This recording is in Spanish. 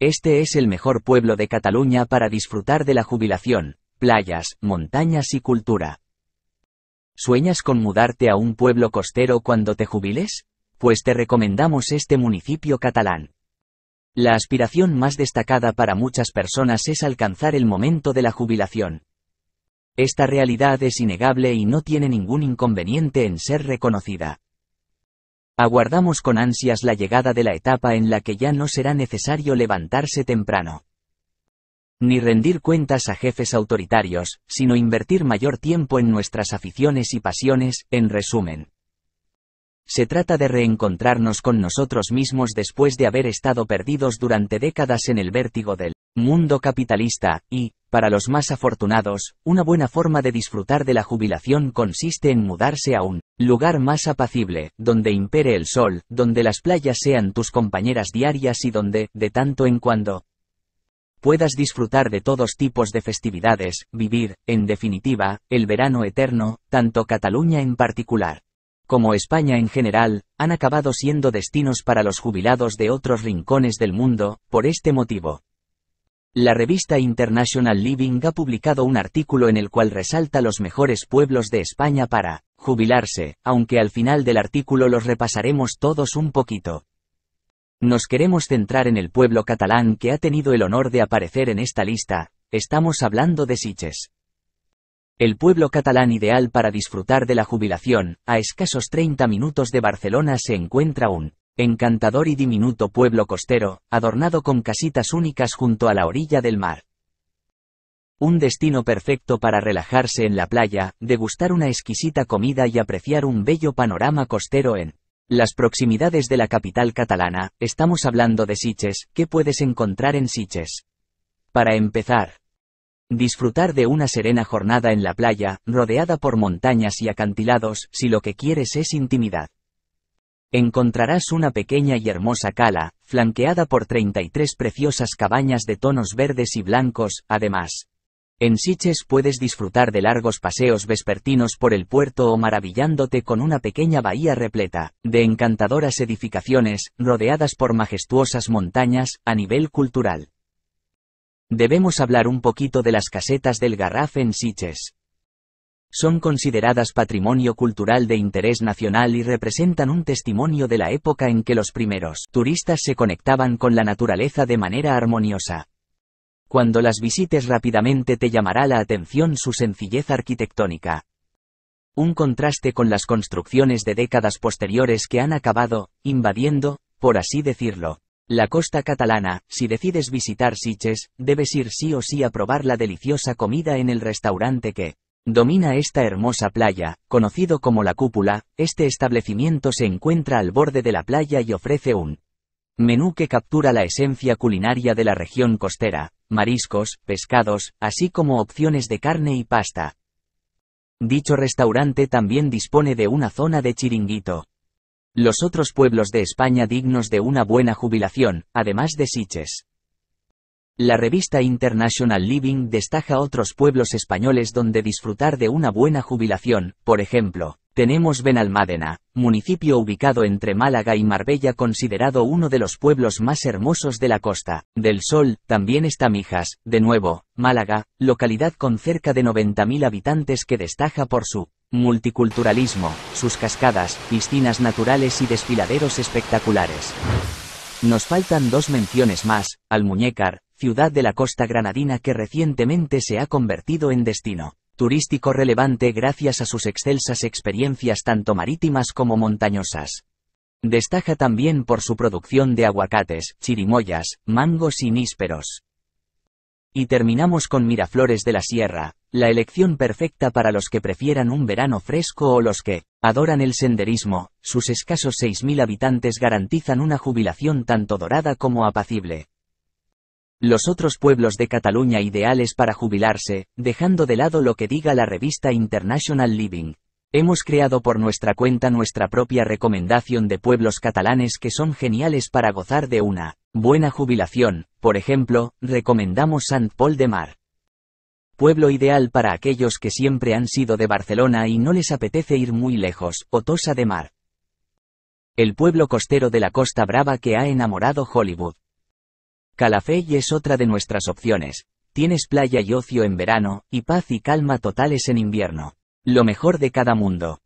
Este es el mejor pueblo de Cataluña para disfrutar de la jubilación, playas, montañas y cultura. ¿Sueñas con mudarte a un pueblo costero cuando te jubiles? Pues te recomendamos este municipio catalán. La aspiración más destacada para muchas personas es alcanzar el momento de la jubilación. Esta realidad es innegable y no tiene ningún inconveniente en ser reconocida. Aguardamos con ansias la llegada de la etapa en la que ya no será necesario levantarse temprano. Ni rendir cuentas a jefes autoritarios, sino invertir mayor tiempo en nuestras aficiones y pasiones, en resumen. Se trata de reencontrarnos con nosotros mismos después de haber estado perdidos durante décadas en el vértigo del mundo capitalista, y, para los más afortunados, una buena forma de disfrutar de la jubilación consiste en mudarse a un lugar más apacible, donde impere el sol, donde las playas sean tus compañeras diarias y donde, de tanto en cuando, puedas disfrutar de todos tipos de festividades, vivir, en definitiva, el verano eterno, tanto Cataluña en particular como España en general, han acabado siendo destinos para los jubilados de otros rincones del mundo, por este motivo. La revista International Living ha publicado un artículo en el cual resalta los mejores pueblos de España para jubilarse, aunque al final del artículo los repasaremos todos un poquito. Nos queremos centrar en el pueblo catalán que ha tenido el honor de aparecer en esta lista, estamos hablando de Siches. El pueblo catalán ideal para disfrutar de la jubilación, a escasos 30 minutos de Barcelona se encuentra un Encantador y diminuto pueblo costero, adornado con casitas únicas junto a la orilla del mar. Un destino perfecto para relajarse en la playa, degustar una exquisita comida y apreciar un bello panorama costero en las proximidades de la capital catalana, estamos hablando de Siches, ¿qué puedes encontrar en Siches? Para empezar, disfrutar de una serena jornada en la playa, rodeada por montañas y acantilados, si lo que quieres es intimidad encontrarás una pequeña y hermosa cala, flanqueada por 33 preciosas cabañas de tonos verdes y blancos, además. En Siches puedes disfrutar de largos paseos vespertinos por el puerto o maravillándote con una pequeña bahía repleta, de encantadoras edificaciones, rodeadas por majestuosas montañas, a nivel cultural. Debemos hablar un poquito de las casetas del Garraf en Siches son consideradas patrimonio cultural de interés nacional y representan un testimonio de la época en que los primeros turistas se conectaban con la naturaleza de manera armoniosa. Cuando las visites rápidamente te llamará la atención su sencillez arquitectónica. Un contraste con las construcciones de décadas posteriores que han acabado, invadiendo, por así decirlo, la costa catalana, si decides visitar Siches, debes ir sí o sí a probar la deliciosa comida en el restaurante que Domina esta hermosa playa, conocido como la cúpula, este establecimiento se encuentra al borde de la playa y ofrece un menú que captura la esencia culinaria de la región costera, mariscos, pescados, así como opciones de carne y pasta. Dicho restaurante también dispone de una zona de chiringuito. Los otros pueblos de España dignos de una buena jubilación, además de Siches. La revista International Living destaca otros pueblos españoles donde disfrutar de una buena jubilación, por ejemplo, tenemos Benalmádena, municipio ubicado entre Málaga y Marbella considerado uno de los pueblos más hermosos de la Costa del Sol, también está Mijas, de nuevo, Málaga, localidad con cerca de 90.000 habitantes que destaca por su multiculturalismo, sus cascadas, piscinas naturales y desfiladeros espectaculares. Nos faltan dos menciones más, Almuñécar, ciudad de la costa granadina que recientemente se ha convertido en destino turístico relevante gracias a sus excelsas experiencias tanto marítimas como montañosas. Destaca también por su producción de aguacates, chirimoyas, mangos y nísperos. Y terminamos con Miraflores de la Sierra, la elección perfecta para los que prefieran un verano fresco o los que adoran el senderismo, sus escasos 6.000 habitantes garantizan una jubilación tanto dorada como apacible los otros pueblos de Cataluña ideales para jubilarse, dejando de lado lo que diga la revista International Living. Hemos creado por nuestra cuenta nuestra propia recomendación de pueblos catalanes que son geniales para gozar de una buena jubilación, por ejemplo, recomendamos Sant Pol de Mar. Pueblo ideal para aquellos que siempre han sido de Barcelona y no les apetece ir muy lejos, o Tosa de Mar. El pueblo costero de la Costa Brava que ha enamorado Hollywood. Calafell es otra de nuestras opciones. Tienes playa y ocio en verano, y paz y calma totales en invierno. Lo mejor de cada mundo.